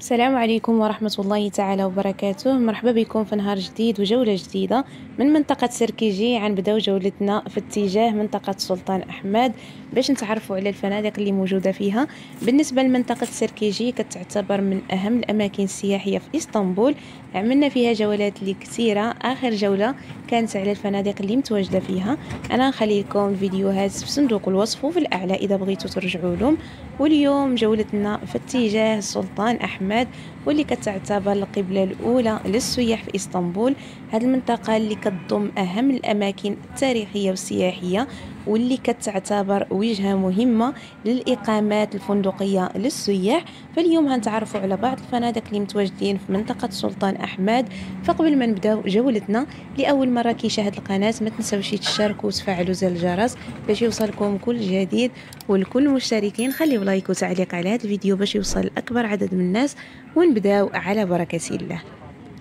السلام عليكم ورحمة الله تعالى وبركاته مرحبا بكم في نهار جديد وجولة جديدة من منطقة سركيجي عن بداو جولتنا في اتجاه منطقة سلطان أحمد باش نتعرفوا على الفنادق اللي موجودة فيها بالنسبة لمنطقة سركيجي كتعتبر من أهم الأماكن السياحية في إسطنبول عملنا فيها جولات اللي كثيرة آخر جولة كانت على الفنادق اللي متواجدة فيها أنا نخلي لكم الفيديوهات في صندوق الوصف وفي الأعلى إذا بغيتوا ترجعوا لهم واليوم جولتنا في اتجاه سلطان أحمد Ahmed واللي كتعتبر القبلة الأولى للسياح في إسطنبول هذه المنطقة اللي كتضم أهم الأماكن التاريخية والسياحية واللي كتعتبر وجهة مهمة للإقامات الفندقية للسياح فاليوم هنتعرفوا على بعض الفنادق اللي متواجدين في منطقة سلطان أحمد فقبل ما نبداو جولتنا لأول مرة كيشاهد القناة ما تنساوش تشاركوا وتفعلوا زر الجرس باش يوصلكم كل جديد ولكل المشتركين خليو لايك وتعليق على هذا الفيديو باش يوصل لأكبر عدد من الناس ون نبداو على بركة الله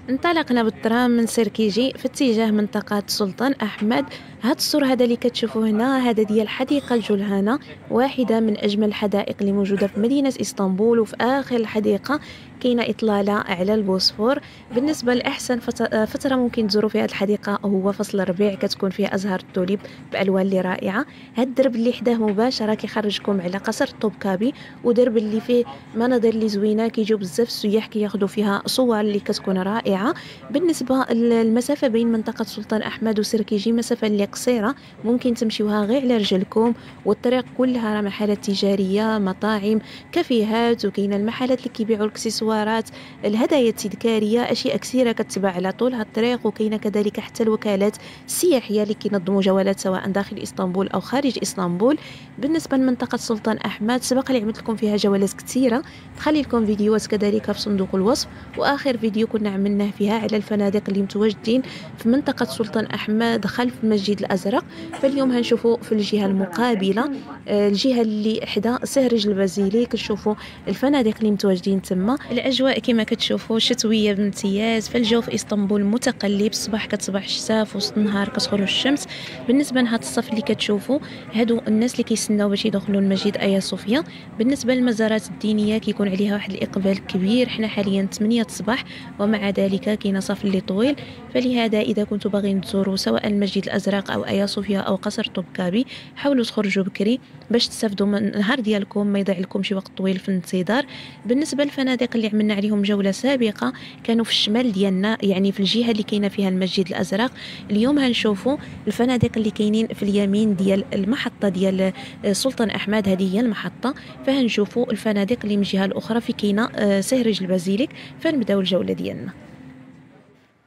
انطلقنا بالترام من سركيجي في اتجاه منطقة سلطان أحمد هاد الصور هذا اللي كتشوفوا هنا هذا ديال حديقة الجلهانة واحدة من أجمل الحدائق اللي موجودة في مدينة إسطنبول وفي آخر الحديقة كاينه اطلاله على البوسفور بالنسبه لاحسن آه، فتره ممكن تزوروا فيها الحديقه هو فصل الربيع كتكون فيه ازهار التوليب بالوان اللي رائعه هاد الدرب اللي حداه مباشره كيخرجكم على قصر الطوبكابي ودرب اللي فيه مناظر اللي زوينه كيجيو بزاف السياح كياخذوا فيها صور اللي كتكون رائعه بالنسبه للمسافه بين منطقه سلطان احمد وسركيجي مسافه اللي قصيره ممكن تمشيوها غير على رجلكم والطريق كلها راه محلات تجاريه مطاعم كافيهات وكاينه المحلات اللي كيبيعوا الاكسسوارات الحوارات الهدايا التذكاريه اشياء كثيره كتباع على طول هذا الطريق وكاينه كذلك حتى الوكالات السياحيه اللي كينظموا جولات سواء داخل اسطنبول او خارج اسطنبول بالنسبه لمنطقه سلطان احمد سبق لي عملت لكم فيها جولات كثيره نخلي لكم فيديوهات كذلك في صندوق الوصف واخر فيديو كنا عملناه فيها على الفنادق اللي متواجدين في منطقه سلطان احمد خلف المسجد الازرق فاليوم هنشوفوا في الجهه المقابله آه، الجهه اللي حدا سهرج البازيليك نشوفوا الفنادق اللي متواجدين تما الاجواء كما كتشوفوا شتويه بامتياز فالجو في اسطنبول متقلب الصباح كتصبح الشتاء في وسط النهار كتخرج الشمس بالنسبه لهاد الصف اللي كتشوفوا هادو الناس اللي كيسناو باش يدخلوا المسجد ايا صوفيا بالنسبه للمزارات الدينيه كيكون عليها واحد الاقبال كبير حنا حاليا 8 الصباح ومع ذلك كاين صف اللي طويل فلهذا اذا كنتوا باغيين تزوروا سواء المسجد الازرق او ايا صوفيا او قصر طوبكابي حاولوا تخرجوا بكري باش تستافدوا من النهار ديالكم ما يضيع لكم شي وقت طويل في الانتظار بالنسبه للفنادق اللي عملنا عليهم جوله سابقه كانوا في الشمال ديالنا يعني في الجهه اللي كاينه فيها المسجد الازرق اليوم هنشوفوا الفنادق اللي كاينين في اليمين ديال المحطه ديال آه، سلطان احمد هذه هي المحطه فهنشوفوا الفنادق اللي من الجهه الاخرى في كاينه آه، سهرج البازيليك فنبداو الجوله ديالنا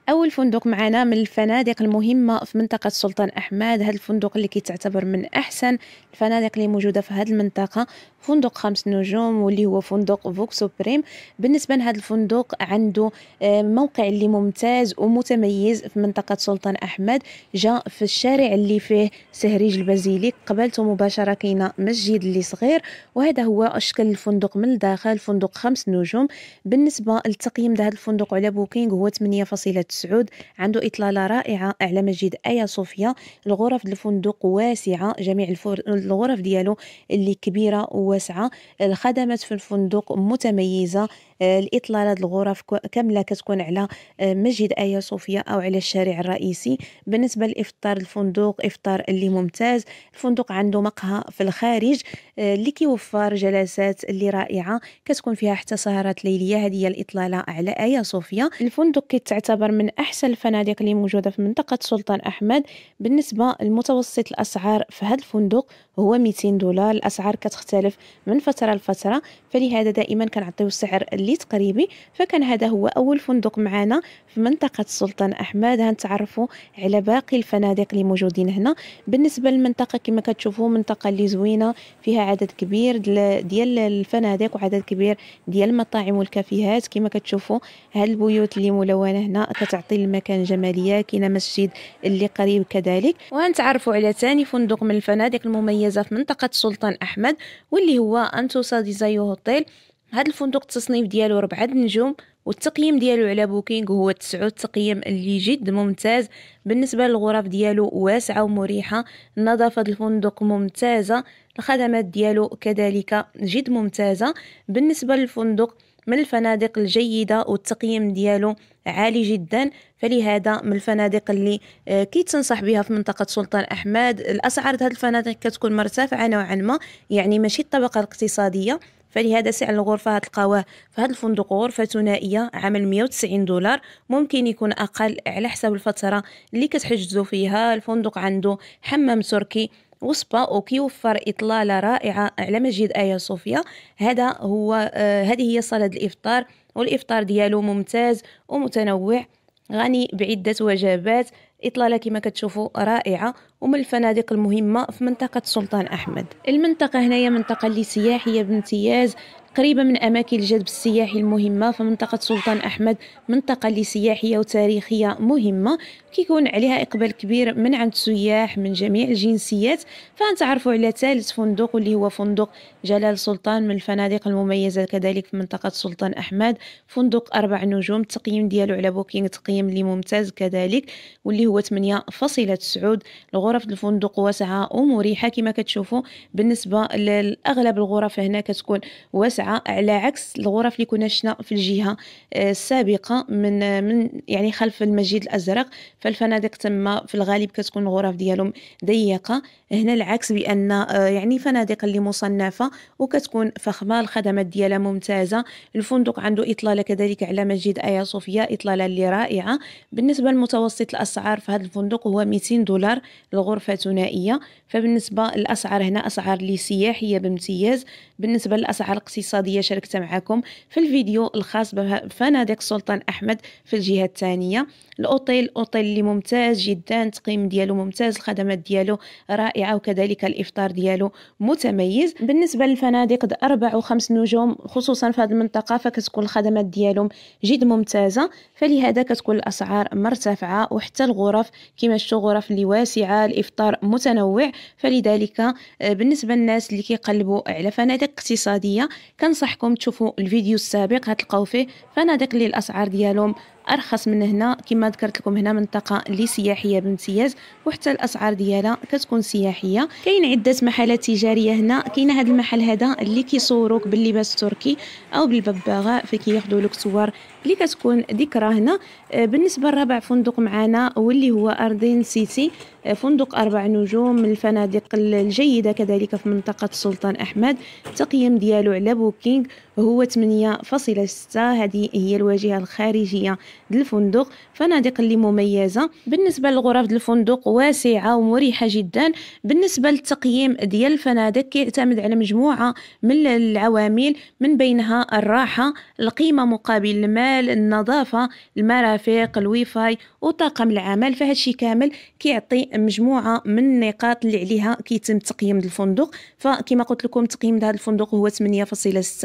أول فندق معنا من الفنادق المهمة في منطقة سلطان أحمد هذا الفندق اللي كيتعتبر من أحسن الفنادق اللي موجودة في هذه المنطقة فندق خمس نجوم واللي هو فندق فوك سوبريم بالنسبة لهذا الفندق عنده آه، موقع اللي ممتاز ومتميز في منطقة سلطان أحمد جاء في الشارع اللي فيه سهريج البازيليك قبلته مباشرة كاين مسجد اللي صغير وهذا هو شكل الفندق من الداخل فندق خمس نجوم بالنسبة للتقييم هذا الفندق على بوكينغ هو 8.9 سعود عنده إطلالة رائعة على مسجد آيا صوفيا الغرف الفندق واسعة جميع الفور... الغرف ديالو اللي كبيرة وواسعة الخدمات في الفندق متميزة آه، الإطلالة الغرف كاملة كتكون على آه، مسجد آيا صوفيا أو على الشارع الرئيسي بالنسبة للإفطار الفندق إفطار اللي ممتاز الفندق عنده مقهى في الخارج آه، اللي كيوفر جلسات اللي رائعة كتكون فيها حتى سهرات ليلية هذه هي الإطلالة على آيا صوفيا الفندق كتعتبر من من أحسن الفنادق اللي موجودة في منطقة سلطان أحمد بالنسبة لمتوسط الأسعار في هذا الفندق هو 200 دولار الأسعار كتختلف من فترة لفترة فلهذا دائما كنعطيو السعر اللي تقريبي فكان هذا هو أول فندق معنا في منطقة سلطان أحمد هنتعرفوا على باقي الفنادق اللي موجودين هنا بالنسبة للمنطقة كما كتشوفوا منطقة اللي زوينة فيها عدد كبير ديال الفنادق وعدد كبير ديال المطاعم والكافيهات كما كتشوفوا هاد البيوت اللي ملونة هنا كت تعطي المكان جماليه كاين مسجد اللي قريب كذلك وغنتعرفوا على ثاني فندق من الفنادق المميزه في منطقه سلطان احمد واللي هو انتوسا ديزايو هوتيل هذا الفندق التصنيف ديالو ربعة نجوم والتقييم ديالو على بوكينغ هو تسعة تقييم اللي جد ممتاز بالنسبة للغرف ديالو واسعة ومريحة نظافة الفندق ممتازة الخدمات ديالو كذلك جد ممتازة بالنسبة للفندق من الفنادق الجيدة والتقييم ديالو عالي جدا فلهذا من الفنادق اللي آه، كيتنصح بها في منطقة سلطان أحمد الأسعار هذه الفنادق كتكون مرتفعة نوعا ما يعني ماشي الطبقة الاقتصادية فلهذا سعر الغرفة هتلقاوه في هاد الفندق غرفة ثنائية عمل 190 دولار ممكن يكون أقل على حسب الفترة اللي كتحجزوا فيها الفندق عنده حمام تركي وصفة وكيوفر إطلالة رائعة على مسجد آيا صوفيا هذا هو آه، هذه هي صالة الإفطار والإفطار ديالو ممتاز ومتنوع غني بعدة وجبات إطلالة كما كتشوفوا رائعة ومن الفنادق المهمة في منطقة سلطان أحمد المنطقة هنايا منطقة اللي سياحية بامتياز قريبة من أماكن الجذب السياحي المهمة فمنطقة سلطان أحمد منطقة سياحية وتاريخية مهمة كيكون عليها إقبال كبير من عند السياح من جميع الجنسيات فنتعرفوا على ثالث فندق اللي هو فندق جلال سلطان من الفنادق المميزة كذلك في منطقة سلطان أحمد فندق أربع نجوم التقييم ديالو على بوكينغ تقييم اللي ممتاز كذلك واللي هو 8.9 الغرف الفندق واسعة ومريحة كما كتشوفوا بالنسبة لأغلب الغرف هنا كتكون واسعة على عكس الغرف اللي كنا شنا في الجهة آه، السابقة من من يعني خلف المسجد الأزرق فالفنادق تما في الغالب كتكون الغرف ديالهم ضيقة هنا العكس بأن آه، يعني فنادق اللي مصنفة وكتكون فخمة الخدمات ديالها ممتازة الفندق عنده إطلالة كذلك على مسجد آيا صوفيا إطلالة اللي رائعة بالنسبة لمتوسط الأسعار في هذا الفندق هو 200 دولار الغرفة ثنائية فبالنسبة للأسعار هنا أسعار لسياحيه سياحية بامتياز بالنسبة للأسعار الاقتصادية الاقتصادية شاركتها معكم في الفيديو الخاص بفنادق سلطان أحمد في الجهة الثانية الأوتيل أوتيل اللي ممتاز جدا تقييم ديالو ممتاز الخدمات ديالو رائعة وكذلك الإفطار ديالو متميز بالنسبة للفنادق أربع وخمس نجوم خصوصا في هذه المنطقة فكتكون الخدمات ديالهم جد ممتازة فلهذا كتكون الأسعار مرتفعة وحتى الغرف كما شفتوا غرف اللي واسعة الإفطار متنوع فلذلك آه، بالنسبة للناس اللي كيقلبوا على فنادق اقتصادية كنصحكم تشوفوا الفيديو السابق هتلقاو فيه فنادق للاسعار ديالهم ارخص من هنا كما ذكرت لكم هنا منطقه اللي سياحيه بامتياز وحتى الاسعار ديالها كتكون سياحيه كاين عده محلات تجاريه هنا كاين هذا المحل هذا اللي كيصوروك باللباس التركي او بالببغاء فكياخذوا لك صور اللي كتكون ذكرى هنا آه، بالنسبه لرابع فندق معنا واللي هو اردين سيتي آه، فندق أربع نجوم من الفنادق الجيدة كذلك في منطقة السلطان أحمد التقييم ديالو على بوكينغ هو 8.6 هذه هي الواجهة الخارجية للفندق فنادق اللي مميزة بالنسبة للغرف الفندق واسعة ومريحة جدا بالنسبة للتقييم ديال الفنادق كيعتمد على مجموعة من العوامل من بينها الراحة القيمة مقابل المال النظافة المرافق الواي فاي وطاقم العمل فهذا الشيء كامل كيعطي مجموعة من النقاط اللي عليها كيتم تقييم الفندق فكما قلت لكم تقييم هذا الفندق هو 8.6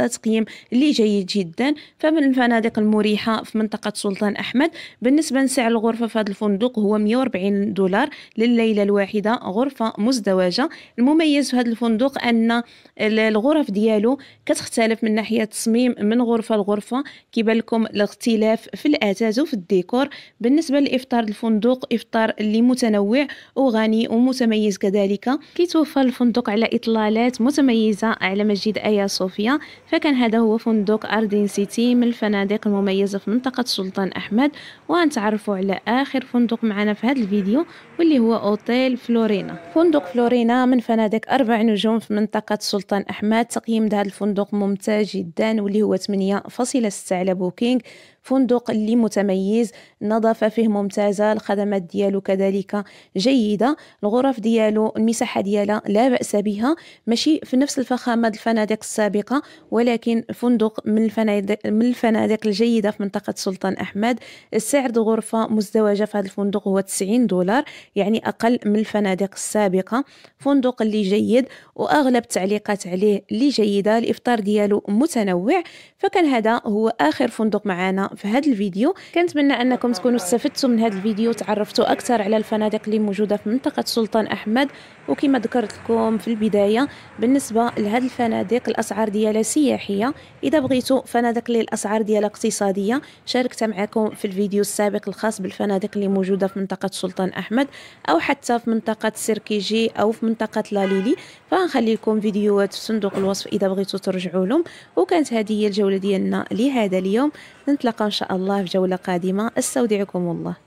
تقييم الخيم اللي جيد جدا فمن الفنادق المريحة في منطقة سلطان أحمد بالنسبة لسعر الغرفة في هذا الفندق هو 140 دولار لليلة الواحدة غرفة مزدوجة المميز في هذا الفندق أن الغرف ديالو كتختلف من ناحية التصميم من غرفة لغرفة كيبان لكم الاختلاف في الأثاث وفي الديكور بالنسبة لإفطار الفندق إفطار اللي متنوع وغني ومتميز كذلك كيتوفر الفندق على إطلالات متميزة على مسجد آيا صوفيا فكان هذا هو فندق أردين سيتي من الفنادق المميزة في منطقة سلطان أحمد وغنتعرفوا على آخر فندق معنا في هذا الفيديو واللي هو أوتيل فلورينا فندق فلورينا من فنادق أربع نجوم في منطقة سلطان أحمد تقييم هذا الفندق ممتاز جدا واللي هو 8.6 على بوكينغ فندق اللي متميز النظافة فيه ممتازة الخدمات ديالو كذلك جيدة الغرف ديالو المساحة ديالها لا بأس بها ماشي في نفس الفخامة الفنادق السابقة ولكن فندق من الفنادق من الفنادق الجيدة في منطقة سلطان أحمد سعر الغرفة مزدوجة في هذا الفندق هو 90 دولار يعني أقل من الفنادق السابقة فندق اللي جيد وأغلب التعليقات عليه اللي جيدة الإفطار ديالو متنوع فكان هذا هو آخر فندق معنا في هذا الفيديو كنتمنى أنكم تكونوا استفدتوا من هذا الفيديو وتعرفتوا أكثر على الفنادق اللي موجودة في منطقة سلطان أحمد وكما ذكرت لكم في البداية بالنسبة لهاد الفنادق الأسعار ديالها سياحية إذا بغيتوا فنادق اللي الأسعار ديالها اقتصادية شاركتها معكم في الفيديو السابق الخاص بالفنادق اللي موجودة في منطقة سلطان أحمد او حتى في منطقه سيركيجي او في منطقه لاليلي فغنخلي لكم فيديوهات في صندوق الوصف اذا بغيتوا ترجعوا لهم وكانت هذه هي الجوله ديالنا لهذا اليوم نتلاقى ان شاء الله في جوله قادمه استودعكم الله